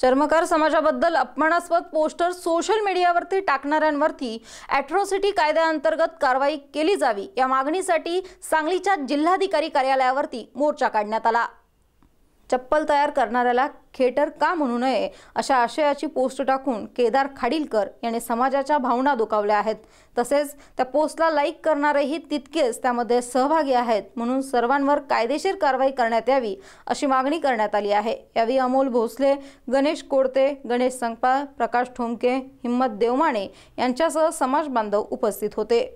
चर्मकार समाजाबद्दल अपमानास्पद पोस्टर सोशल मीडियावरती टाकणाऱ्यांवरती अॅट्रॉसिटी कायद्याअंतर्गत कारवाई केली जावी या मागणीसाठी सांगलीच्या जिल्हाधिकारी कार्यालयावरती मोर्चा काढण्यात आला चप्पल तयार करणाऱ्याला खेटर का म्हणू नये अशा आशयाची पोस्ट टाकून केदार खाडीलकर यांनी समाजाच्या भावना दुखावल्या आहेत तसेच त्या पोस्टला लाईक करणारेही तितकेच त्यामध्ये सहभागी आहेत म्हणून सर्वांवर कायदेशीर कारवाई करण्यात यावी अशी मागणी करण्यात आली आहे यावेळी अमोल भोसले गणेश कोडते गणेश संगपाळ प्रकाश ठोंके हिम्मत देवमाने यांच्यासह समाज बांधव उपस्थित होते